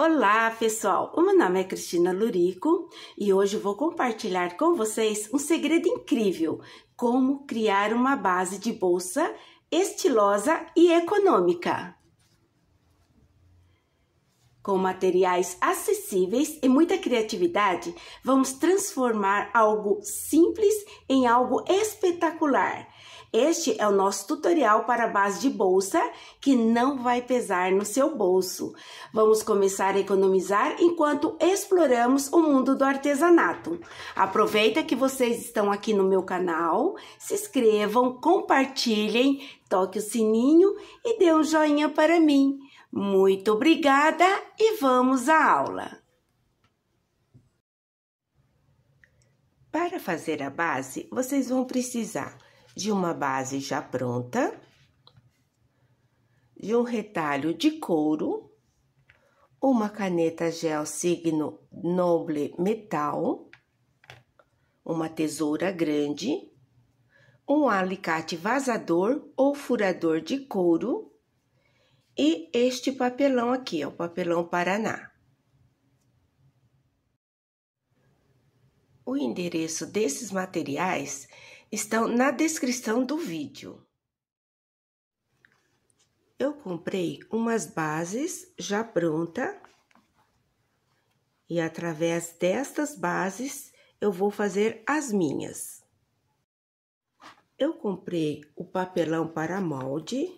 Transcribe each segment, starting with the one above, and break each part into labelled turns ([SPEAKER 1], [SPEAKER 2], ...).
[SPEAKER 1] Olá, pessoal! O meu nome é Cristina Lurico e hoje vou compartilhar com vocês um segredo incrível: como criar uma base de bolsa estilosa e econômica. Com materiais acessíveis e muita criatividade, vamos transformar algo simples em algo espetacular. Este é o nosso tutorial para a base de bolsa que não vai pesar no seu bolso. Vamos começar a economizar enquanto exploramos o mundo do artesanato. Aproveita que vocês estão aqui no meu canal, se inscrevam, compartilhem, toque o sininho e dê um joinha para mim. Muito obrigada e vamos à aula! Para fazer a base, vocês vão precisar de uma base já pronta, de um retalho de couro, uma caneta gel signo noble metal, uma tesoura grande, um alicate vazador ou furador de couro e este papelão aqui, é o papelão Paraná. O endereço desses materiais estão na descrição do vídeo. Eu comprei umas bases já pronta e através destas bases eu vou fazer as minhas. Eu comprei o papelão para molde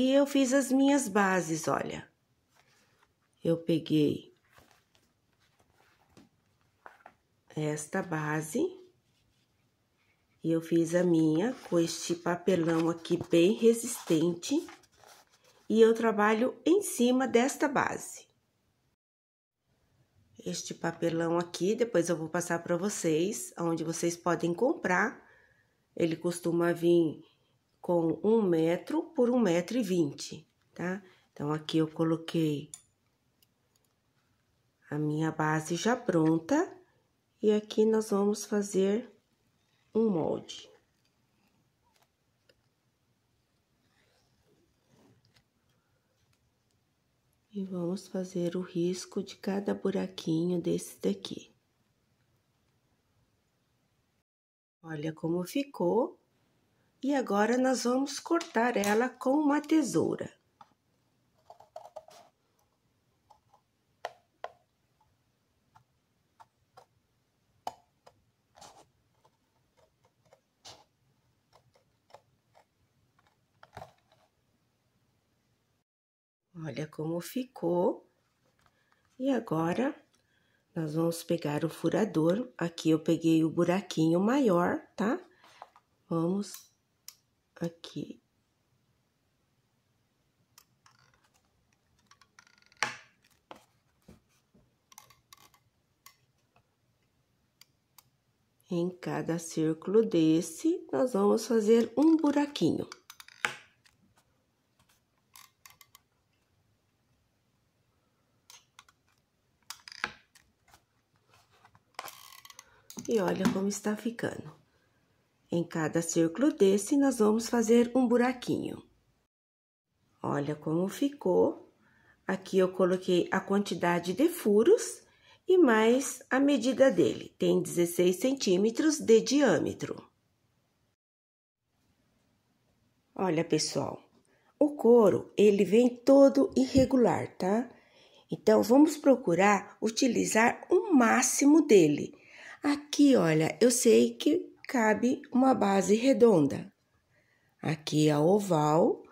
[SPEAKER 1] e eu fiz as minhas bases, olha. Eu peguei esta base e eu fiz a minha com este papelão aqui bem resistente e eu trabalho em cima desta base. Este papelão aqui, depois eu vou passar para vocês, onde vocês podem comprar. Ele costuma vir com um metro por um metro e vinte, tá? Então, aqui eu coloquei a minha base já pronta e aqui nós vamos fazer um molde. E vamos fazer o risco de cada buraquinho desse daqui. Olha como ficou e agora nós vamos cortar ela com uma tesoura. Olha como ficou. E agora, nós vamos pegar o furador. Aqui eu peguei o buraquinho maior, tá? Vamos aqui. Em cada círculo desse, nós vamos fazer um buraquinho. E olha como está ficando. Em cada círculo desse, nós vamos fazer um buraquinho. Olha como ficou. Aqui eu coloquei a quantidade de furos e mais a medida dele. Tem 16 centímetros de diâmetro. Olha, pessoal, o couro, ele vem todo irregular, tá? Então, vamos procurar utilizar o máximo dele. Aqui, olha, eu sei que cabe uma base redonda. Aqui é a oval,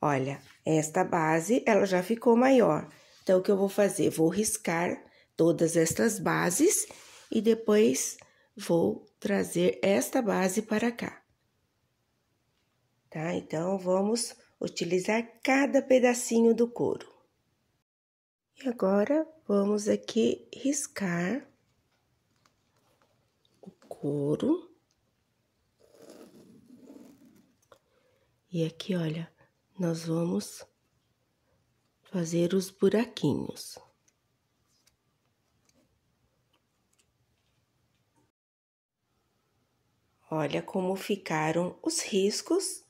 [SPEAKER 1] olha, esta base ela já ficou maior. Então, o que eu vou fazer? Vou riscar todas estas bases e depois vou trazer esta base para cá. Tá? Então, vamos utilizar cada pedacinho do couro. E agora, vamos aqui riscar o couro. E aqui, olha, nós vamos fazer os buraquinhos. Olha como ficaram os riscos.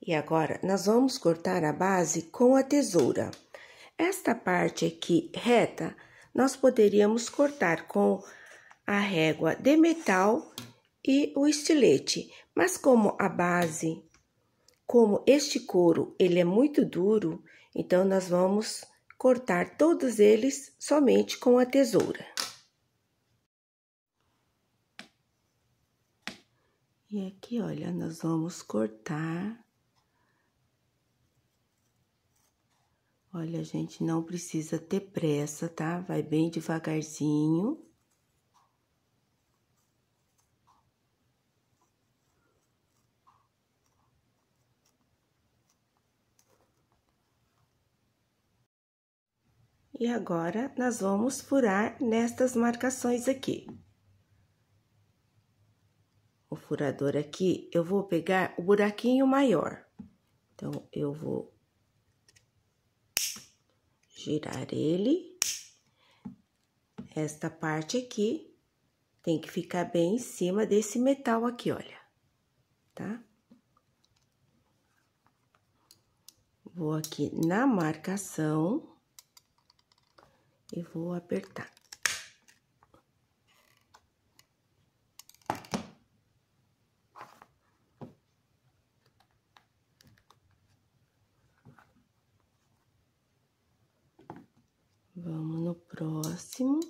[SPEAKER 1] E agora, nós vamos cortar a base com a tesoura. Esta parte aqui reta, nós poderíamos cortar com a régua de metal e o estilete. Mas como a base como este couro ele é muito duro, então nós vamos cortar todos eles somente com a tesoura. E aqui, olha, nós vamos cortar. Olha, gente, não precisa ter pressa, tá? Vai bem devagarzinho. E agora, nós vamos furar nestas marcações aqui. O furador aqui, eu vou pegar o buraquinho maior. Então, eu vou girar ele. Esta parte aqui tem que ficar bem em cima desse metal aqui, olha, tá? Vou aqui na marcação e vou apertar. Vamos no próximo.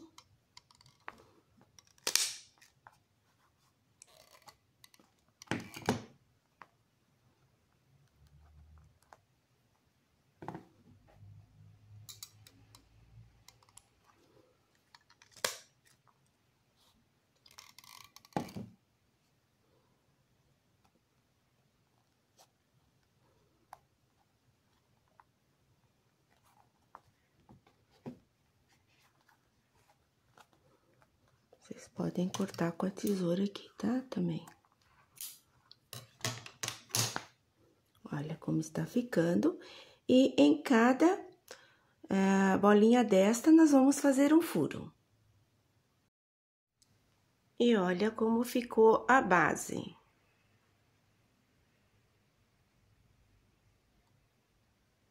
[SPEAKER 1] Vocês podem cortar com a tesoura aqui, tá? Também. Olha como está ficando. E em cada uh, bolinha desta, nós vamos fazer um furo. E olha como ficou a base.